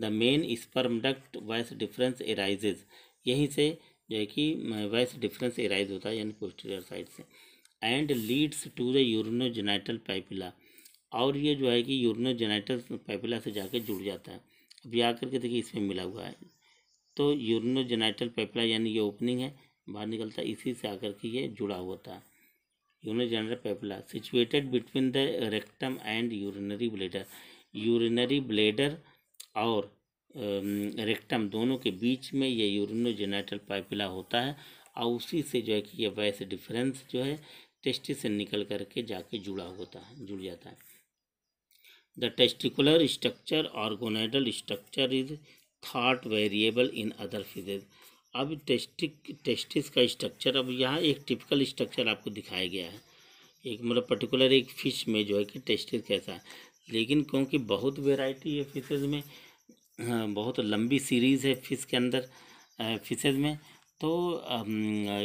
the main sperm duct deferens arises यहीं से जो है कि वेस्ट डिफरेंस एराइज होता है यानी पोस्टीरियर साइड से and leads to the urogenital papilla और ये जो है कि जेनाइटल पाइपिला से जाकर जुड़ जाता है अभी आकर के देखिए इसमें मिला हुआ है तो जेनाइटल पाइपिला यानी ये ओपनिंग है बाहर निकलता है इसी से आकर के ये जुड़ा था है urogenital papilla situated between the rectum and urinary bladder urinary bladder और रेक्टम um, दोनों के बीच में ये जेनाइटल पाइपिला होता है और उसी से जो है कि ये वैस डिफरेंस जो है टेस्टी से निकल करके जाके जुड़ा होता है जुड़ जाता है the testicular structure or gonadal structure is thought variable in other fishes अब टेस्टिक टेस्टिस का स्ट्रक्चर अब यहाँ एक टिपिकल स्ट्रक्चर आपको दिखाया गया है एक मतलब पर्टिकुलर एक फ़िश में जो है कि टेस्टिस कैसा है लेकिन क्योंकि बहुत वेराइटी है फिशेज में हाँ, बहुत लंबी सीरीज़ है फ़िश के अंदर फिशेज में तो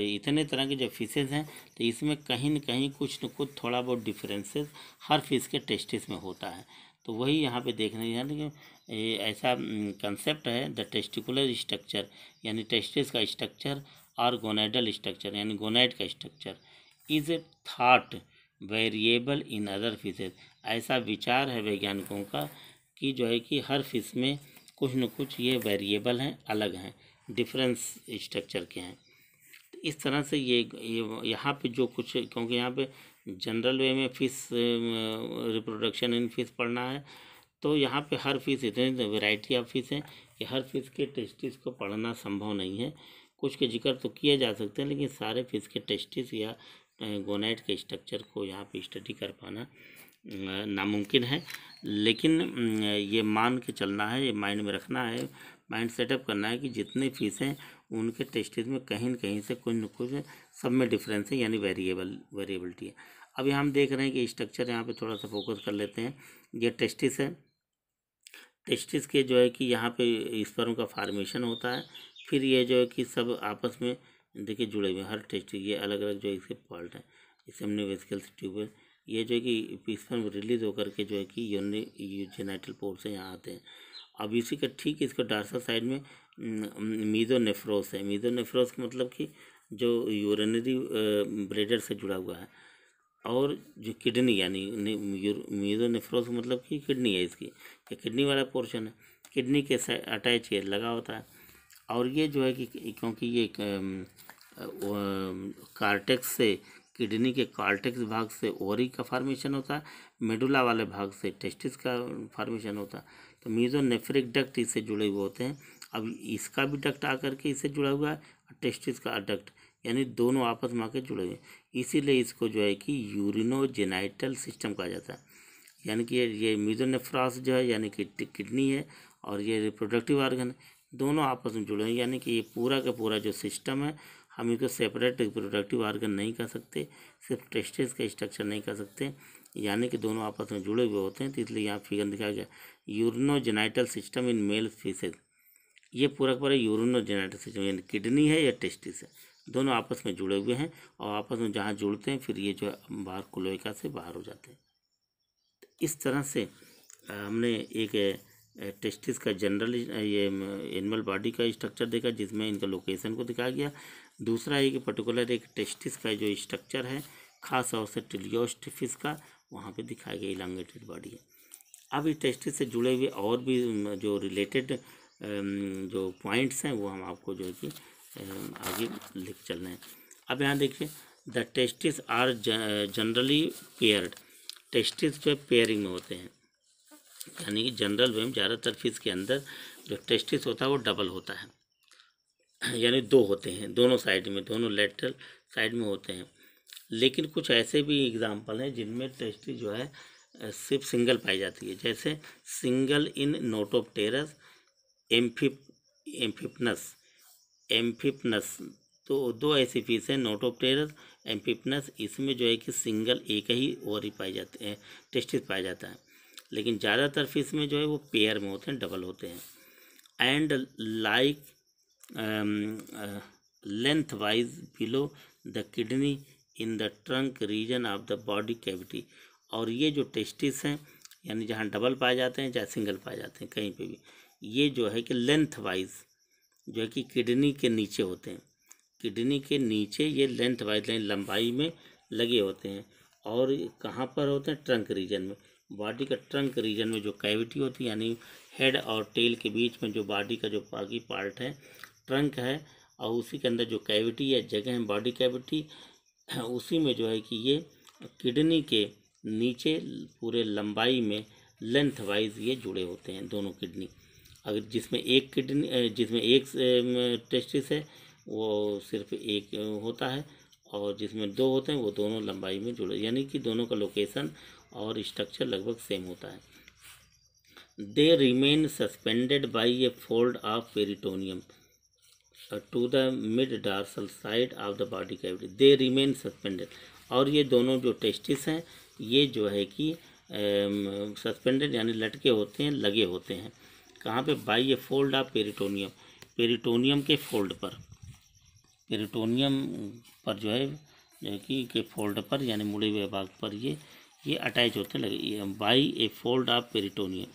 इतने तरह के जो फिशेज़ हैं तो इसमें कहीं ना कहीं कुछ न कुछ थोड़ा बहुत डिफरेंसेस हर फिश के टेस्टिस में होता है तो वही यहाँ पे देखने यानी कि ऐसा कंसेप्ट है द टेस्टिकुलर स्ट्रक्चर यानी टेस्टिस का स्ट्रक्चर और गोनाइडल स्ट्रक्चर यानी गोनाइड का structure is a thought variable in other fishes ऐसा विचार है वैज्ञानिकों का कि जो है कि हर फिश में कुछ न कुछ ये वेरिएबल हैं अलग हैं डिफरेंस स्ट्रक्चर के हैं तो इस तरह से ये ये यहाँ पे जो कुछ क्योंकि यहाँ पे जनरल वे में फिस रिप्रोडक्शन इन फिस पढ़ना है तो यहाँ पे हर फीस इतनी वैरायटी ऑफ फीस हैं कि हर फीस के टेस्टिस को पढ़ना संभव नहीं है कुछ के जिक्र तो किए जा सकते हैं लेकिन सारे फीस के टेस्टिस या गोनाइट के स्ट्रक्चर को यहाँ पे स्टडी कर पाना नामुमकिन है लेकिन ये मान के चलना है ये माइंड में रखना है माइंड सेटअप करना है कि जितनी फीस हैं उनके टेस्टिस में कहीं न कहीं से कुछ न कुछ सब में डिफरेंस है यानी वेरिएबल वेरिएबलिटी है अभी हम देख रहे हैं कि स्ट्रक्चर यहाँ पे थोड़ा सा फोकस कर लेते हैं ये टेस्टिस है टेस्टिस के जो है कि यहाँ पे स्पर्म का फार्मेशन होता है फिर ये जो है कि सब आपस में देखिए जुड़े हुए हर टेस्ट ये अलग अलग जो इसके पॉल्ट हैं इसे हमने वेस्कल ट्यूब ये जो है कि स्पर्म रिलीज होकर के जो है कि यूनि जेनाइटल पोर्ट से यहाँ आते हैं अब इसी का ठीक इसको डार्सा साइड में मीजोनेफ्रोस है मीजोनेफ्रोस का मतलब कि जो यूरिनरी ब्रेडर से जुड़ा हुआ है और जो किडनी यानी मीजोनेफ्रोस मतलब कि किडनी है इसकी ये किडनी वाला पोर्शन है किडनी के अटैच ये लगा होता है और ये जो है कि क्योंकि ये कार्टेक्स से किडनी के कार्टेक्स भाग से ओरी का फार्मेशन होता है मेडुला वाले भाग से टेस्टिस का फार्मेशन होता है तो मीजोनेफ्रिक डक्ट इससे जुड़े हुए होते हैं अब इसका भी डक्ट आकर के इससे जुड़ा हुआ है और टेस्टिस का डक्ट यानी दोनों आपस में आकर जुड़े हुए इसीलिए इसको जो है कि यूरिनोजेनाइटल सिस्टम कहा जाता है यानी कि ये मीजोनेफ्रास जो है यानी कि किडनी है और ये रिप्रोडक्टिव ऑर्गन है दोनों आपस में जुड़े हैं यानी कि ये पूरा का पूरा जो सिस्टम है हम इसको सेपरेट रिप्रोडक्टिव ऑर्गन नहीं कर सकते सिर्फ टेस्टिस का स्ट्रक्चर नहीं कर सकते यानी कि दोनों आपस में जुड़े हुए होते हैं तो इसलिए यहाँ फिगर दिखाया गया urinogenital system in male fishes ये पूरा पूरा यूरिनोजेनाइटल सिस्टम यानी किडनी है या टेस्टिस है दोनों आपस में जुड़े हुए हैं और आपस में जहाँ जुड़ते हैं फिर ये जो है बाहर कुलोइका से बाहर हो जाते हैं इस तरह से हमने एक टेस्टिस का जनरल ये एनिमल बॉडी का स्ट्रक्चर देखा जिसमें इनका लोकेशन को दिखाया गया दूसरा एक पर्टिकुलर एक टेस्टिस का जो स्ट्रक्चर है खास तौर से टिलियोस्ट का वहाँ पे दिखाया गया इलांगेटेड बॉडी है अब इस टेस्ट से जुड़े हुए और भी जो रिलेटेड जो पॉइंट्स हैं वो हम आपको जो है कि आगे लिख चल रहे हैं अब यहाँ देखिए the testis are generally paired testis जो है पेयरिंग में होते हैं यानी कि जनरल वे में ज़्यादातर फीस के अंदर जो टेस्टिस होता है वो डबल होता है यानी दो होते हैं दोनों साइड में दोनों लेटरल साइड में होते हैं लेकिन कुछ ऐसे भी एग्ज़ाम्पल हैं जिनमें टेस्टिस जो है सिर्फ सिंगल पाई जाती है जैसे single in Notopterus एम्फिप एम्फिपनस एम्फिपनस तो दो ऐसी फीस है नोट ऑफ टेरस एम्फिपनस इसमें जो है कि सिंगल एक ही ओवरी पाई जाते हैं टेस्टिस पाया जाता है लेकिन ज़्यादातर फीस में जो है वो पेयर में होते हैं डबल होते हैं and like lengthwise below the kidney in the trunk region of the body cavity और ये जो टेस्टिस हैं यानी जहाँ डबल पाए जाते हैं चाहे सिंगल पाए जाते हैं कहीं पे भी ये जो है कि लेंथ वाइज जो है कि किडनी के नीचे होते हैं किडनी के नीचे ये लेंथ वाइज लंबाई में लगे होते हैं और कहाँ पर होते हैं ट्रंक रीजन में बॉडी का ट्रंक रीजन में जो कैविटी होती है यानी हेड और टेल के बीच में जो बॉडी का जो बाकी पार्ट है ट्रंक है और उसी के अंदर जो कैविटी या जगह है बॉडी कैविटी उसी में जो है कि ये किडनी के नीचे पूरे लंबाई में लेंथ वाइज ये जुड़े होते हैं दोनों किडनी अगर जिसमें एक किडनी जिसमें एक टेस्टिस है वो सिर्फ एक होता है और जिसमें दो होते हैं वो दोनों लंबाई में जुड़े यानी कि दोनों का लोकेशन और स्ट्रक्चर लगभग सेम होता है they remain suspended by a fold of peritoneum to the mid dorsal side of the body cavity they remain suspended और ये दोनों जो टेस्टिस हैं ये जो है कि सस्पेंडेड यानी लटके होते हैं लगे होते हैं कहाँ पे by a fold of peritoneum peritoneum के फोल्ड पर पेरिटोनियम पर जो है जो है कि के फोल्ड पर यानी मुड़े हुए भाग पर ये ये अटैच होते हैं लगे by a fold of peritoneum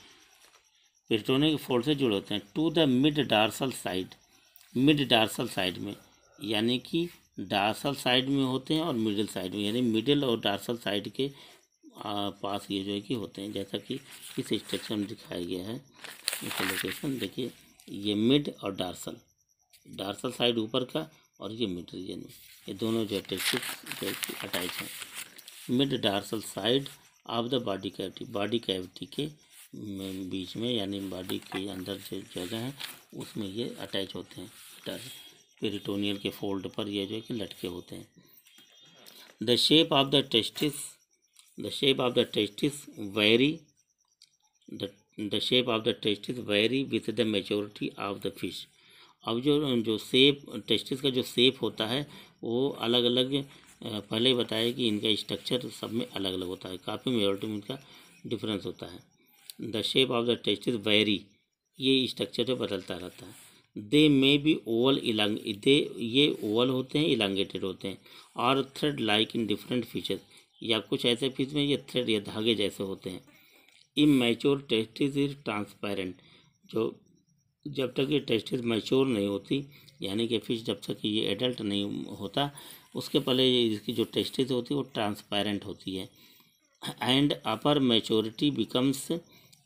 peritoneum के फोल्ड से जुड़े होते हैं to the mid dorsal side mid dorsal side में यानी कि डार्सल साइड में होते हैं और मिडिल साइड में यानी मिडिल और डार्सल साइड के पास ये जो है कि होते हैं जैसा कि इस स्ट्रक्चर में दिखाया गया है इसका लोकेशन देखिए ये मिड और डार्सल डार्सल साइड ऊपर का और ये मिड रीजन में ये दोनों जो टेक्सिक जो अटैच हैं mid dorsal side of the body cavity body cavity के बीच में यानी बॉडी के अंदर जो जगह है उसमें ये अटैच होते हैं पेरिटोनियल के फोल्ड पर ये जो है कि लटके होते हैं the shape of the testis the shape of the testis vary the shape of the testis vary with the maturity of the fish अब जो जो सेप टेस्टिस का जो सेप होता है वो अलग अलग पहले बताया कि इनका स्ट्रक्चर सब में अलग अलग होता है काफ़ी मेजोरिटी में इनका डिफरेंस होता है the shape of the testis vary ये स्ट्रक्चर जो बदलता रहता है दे मे बी ओवल इलांग दे ये ओवल होते हैं इलांगेटेड होते हैं और thread like in different features या कुछ ऐसे फीस में ये थ्रेड या धागे जैसे होते हैं इम मैच्योर टेस्टिस इज ट्रांसपेरेंट जो जब तक ये टेस्टिस मैच्योर नहीं होती यानी कि फिश जब तक ये एडल्ट नहीं होता उसके पहले ये इसकी जो टेस्टिस होती है वो ट्रांसपेरेंट होती है and upon maturity becomes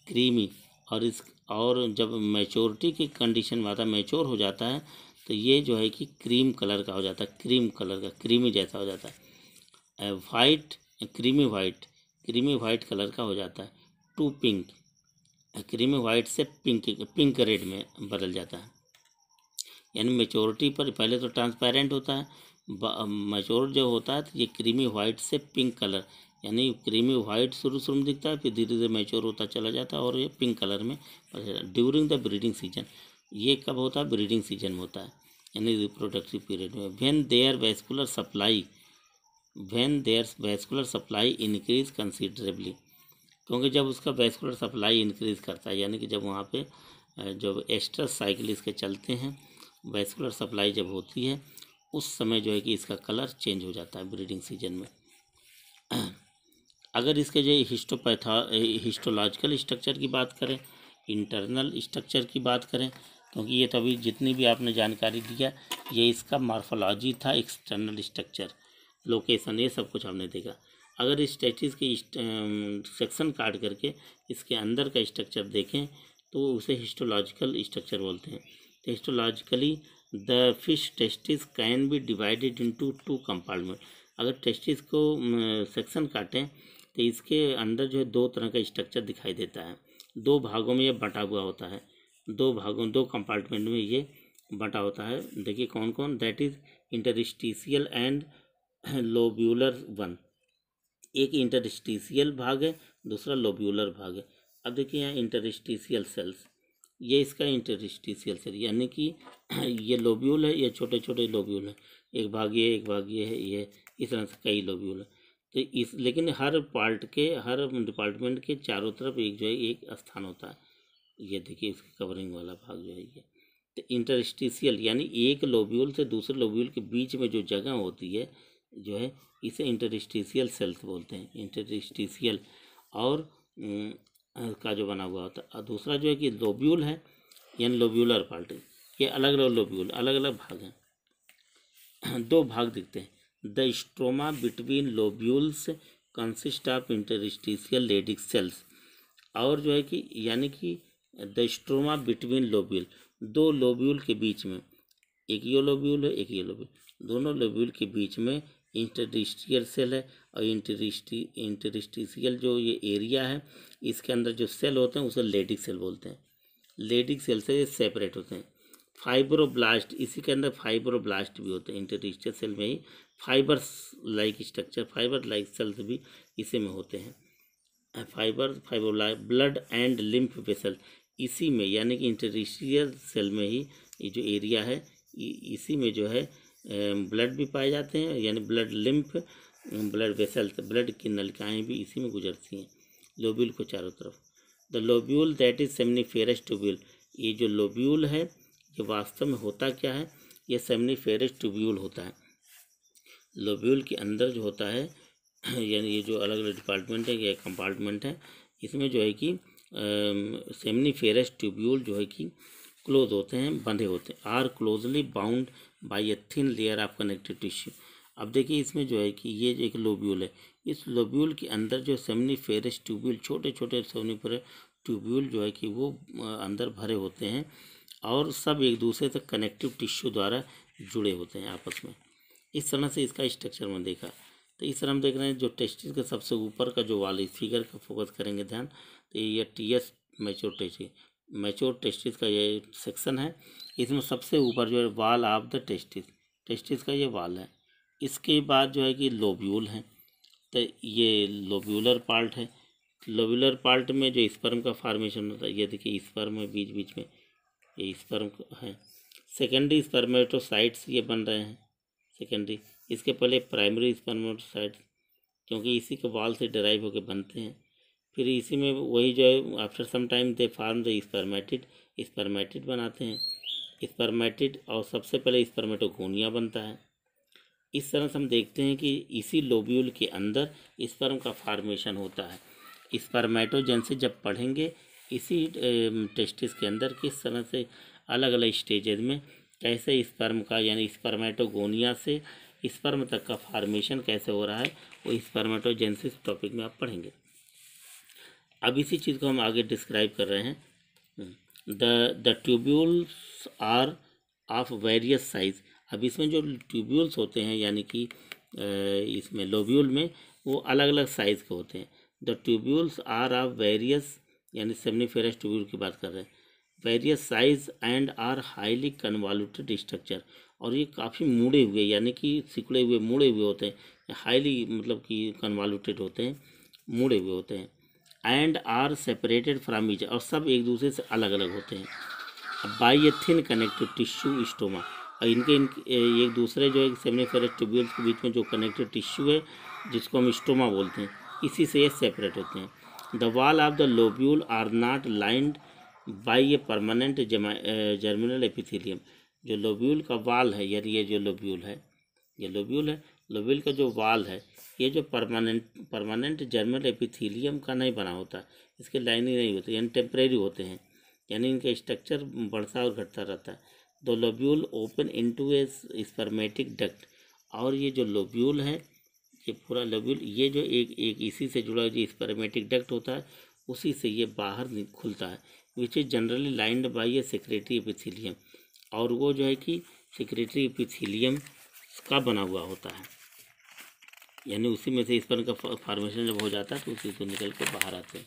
creamy और इस और जब मैच्योरिटी की कंडीशन में आता है मैच्योर हो जाता है तो ये जो है कि क्रीम कलर का हो जाता है क्रीम कलर का क्रीमी जैसा हो जाता है white creamy white creamy white colour का हो जाता है टू पिंक क्रीमी वाइट से पिंक पिंक रेड में बदल जाता है यानी मेचोरिटी पर पहले तो ट्रांसपेरेंट होता है मेचोर जो होता है तो ये क्रीमी वाइट से पिंक कलर यानी क्रीमी व्हाइट शुरू शुरू में दिखता है फिर धीरे धीरे मैच्योर होता चला जाता है और ये पिंक कलर में ड्यूरिंग द ब्रीडिंग सीजन ये कब होता है ब्रीडिंग सीजन में होता है यानी रिप्रोडक्टिव पीरियड में when their vascular supply when their vascular supply increase considerably क्योंकि जब उसका वेस्कुलर सप्लाई इंक्रीज करता है यानी कि जब वहाँ पे जब एक्स्ट्रा साइकिल इसके चलते हैं वेस्कुलर सप्लाई जब होती है उस समय जो है कि इसका कलर चेंज हो जाता है ब्रीडिंग सीजन में अगर इसके जो हिस्टोपैथा हिस्टोलॉजिकल स्ट्रक्चर की बात करें इंटरनल स्ट्रक्चर की बात करें क्योंकि ये तभी जितनी भी आपने जानकारी दिया ये इसका मार्फोलॉजी था एक्सटर्नल स्ट्रक्चर लोकेशन ये सब कुछ हमने देखा अगर इस स्टैटिस के सेक्शन काट करके इसके अंदर का स्ट्रक्चर देखें तो उसे हिस्टोलॉजिकल स्ट्रक्चर बोलते हैं तो histologically the fish testis can be divided into two compartment अगर टेस्टिस को सेक्शन काटें तो इसके अंदर जो है दो तरह का स्ट्रक्चर दिखाई देता है दो भागों में ये बंटा हुआ होता है दो भागों दो कंपार्टमेंट में ये बटा होता है देखिए कौन कौन that is interstitial and lobular one एक इंटरस्टिशियल भाग है दूसरा लोब्यूलर भाग है अब देखिए यहाँ इंटरस्टिशियल सेल्स ये इसका इंटरस्टिशियल सेल यानी कि ये लोब्यूल है ये छोटे छोटे लोब्यूल है एक भाग ये एक भाग ये है ये इस तरह से कई लोब्यूल है तो इस लेकिन हर पार्ट के हर डिपार्टमेंट के चारों तरफ एक जो है एक स्थान होता है ये देखिए इसके कवरिंग वाला भाग जो है ये तो इंटरस्टिशियल यानी एक लोब्यूल से दूसरे लोब्यूल के बीच में जो जगह होती है जो है इसे इंटरस्टिशियल सेल्स बोलते हैं इंटरस्टिशियल और न, का जो बना हुआ होता है दूसरा जो है कि लोब्यूल है यानी लोब्यूलर पार्ट ये अलग अलग लोब्यूल अलग अलग भाग हैं दो भाग दिखते हैं the stroma between lobules consist of interstitial Leydig cells और जो है कि यानी कि द स्ट्रोमा बिटवीन लोब्यूल दो लोब्यूल के बीच में एक ये लोब्यूल है एक ये लोब्यूल दोनों लोब्यूल के बीच में इंटरस्टिशियल सेल है और इंटरस्टी इंटरस्टिशियल जो ये एरिया है इसके अंदर जो सेल होते हैं उसे लेडिक सेल बोलते हैं लेडिक सेल से ये सेपरेट होते हैं फाइब्रोब्लास्ट इसी के अंदर फाइब्रोब्लास्ट भी होते हैं इंटरस्टिशियल सेल में ही fibres like structure fibre like cells भी इसी में होते हैं fibre fibre blood and lymph vessel इसी में यानी कि इंटरिशियल सेल में ही ये जो एरिया है इसी में जो है ब्लड भी पाए जाते हैं यानी blood lymph blood vessels blood की नलिकाएँ भी इसी में गुजरती हैं लोब्यूल को चारों तरफ the lobule that is seminiferous tubule ये जो लोब्यूल है ये वास्तव में होता क्या है ये सेमनीफेरस ट्यूब्यूल होता है लोब्यूल के अंदर जो होता है यानी ये जो अलग अलग डिपार्टमेंट है या कंपार्टमेंट है इसमें जो है कि सेमनी फेरस ट्यूब्यूल जो है कि क्लोज होते हैं बंधे होते हैं are closely bound by a thin layer of connective tissue अब देखिए इसमें जो है कि ये जो एक लोब्यूल है इस लोब्यूल के अंदर जो सेमनी फेरस ट्यूब्यूल छोटे छोटे सेमनी फेरस ट्यूब्यूल जो है कि वो अंदर भरे होते हैं और सब एक दूसरे तक कनेक्टिव टिश्यू द्वारा जुड़े होते हैं आपस में इस तरह से इसका स्ट्रक्चर में देखा तो इस तरह हम देख रहे हैं जो टेस्टिस का सबसे ऊपर का जो वाल इस फिगर का फोकस करेंगे ध्यान तो ये T S mature testis mature testis का ये सेक्शन है इसमें सबसे ऊपर जो है वाल ऑफ द टेस्टिस टेस्टिस का ये वाल है इसके बाद जो है कि लोब्यूल है तो ये लोब्यूलर पार्ट है लोब्यूलर पार्ट में जो स्पर्म का फार्मेशन होता है ये देखिए स्पर्म है बीच बीच में ये स्पर्म है सेकेंडरी स्पर्मेटोसाइट्स ये बन रहे हैं सेकेंडरी इसके पहले प्राइमरी स्पर्मोसाइट क्योंकि इसी के बाल से डराइव होकर बनते हैं फिर इसी में वही जो है after some time they form the spermatid spermatid बनाते हैं स्पर्मेटिड और सबसे पहले स्पर्मेटोगोनिया बनता है इस तरह से हम देखते हैं कि इसी लोब्यूल के अंदर स्पर्म का फार्मेशन होता है स्पर्मेटोजन से जब पढ़ेंगे इसी टेस्टिस के अंदर किस तरह से अलग अलग स्टेजेज में कैसे स्पर्म का यानी स्पर्मेटोगोनिया से स्पर्म तक का फार्मेशन कैसे हो रहा है वो स्पर्मेटोजेंसिस टॉपिक में आप पढ़ेंगे अब इसी चीज़ को हम आगे डिस्क्राइब कर रहे हैं the the tubules are of various size अब इसमें जो ट्यूब्यूल्स होते हैं यानी कि इसमें लोब्यूल में वो अलग अलग साइज़ के होते हैं the tubules are of various यानी सेमनीफेरस ट्यूब्यूल की बात कर रहे हैं various size and are highly convoluted structure और ये काफ़ी मुड़े हुए यानी कि सिकड़े हुए मुड़े हुए होते हैं हाईली मतलब कि कन्वालूटेड होते हैं मुड़े हुए होते हैं and are separated from each और सब एक दूसरे से अलग अलग होते हैं by a thin connected tissue stroma और इनके इन एक दूसरे जो है फेरे ट्यूब्यूल्स के बीच में जो कनेक्टेड टिश्यू है जिसको हम स्टोमा बोलते हैं इसी से ये सेपरेट होते हैं the wall of the lobule are not lined by ये परमानेंट जर्मिनल एपिथेलियम जो लोब्यूल का वाल है यानी ये जो लोब्यूल है ये लोब्यूल है लोब्यूल का जो वाल है ये जो परमानेंट परमानेंट जर्मिनल एपिथेलियम का नहीं बना होता इसके लाइनिंग नहीं होती यानी टेम्परेरी होते हैं यानी इनका स्ट्रक्चर बढ़ता और घटता रहता है दो lobule open into a spermatic duct और ये जो लोब्यूल है ये पूरा लोब्यूल ये जो एक एक इसी से जुड़ा जो स्पर्मेटिक डक्ट होता है उसी से ये बाहर खुलता है which is generally lined by a secretory epithelium और वो जो है कि सेक्रेटरी एपिथीलियम का बना हुआ होता है यानी उसी में से पर का फॉर्मेशन जब हो जाता है तो उसी से निकल कर बाहर आते हैं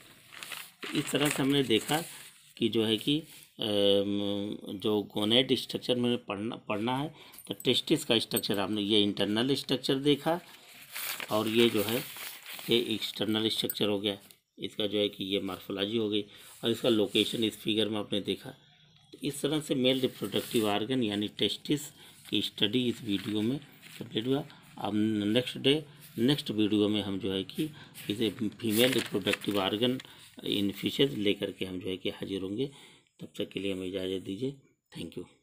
तो इस तरह से हमने देखा कि जो है कि जो गोनेट स्ट्रक्चर में पढ़ना पढ़ना है तो टेस्टिस का स्ट्रक्चर आपने ये इंटरनल स्ट्रक्चर देखा और ये जो है ये एक्सटर्नल स्ट्रक्चर हो गया इसका जो है कि ये मार्फोलॉजी हो गई और इसका लोकेशन इस फिगर में आपने देखा तो इस तरह से मेल रिप्रोडक्टिव आर्गन यानी टेस्टिस की स्टडी इस वीडियो में कंप्लीट हुआ अब नेक्स्ट डे नेक्स्ट वीडियो में हम जो है कि इसे female reproductive organ in fishes लेकर के हम जो है कि हाजिर होंगे तब तक के लिए हमें इजाज़त दीजिए थैंक यू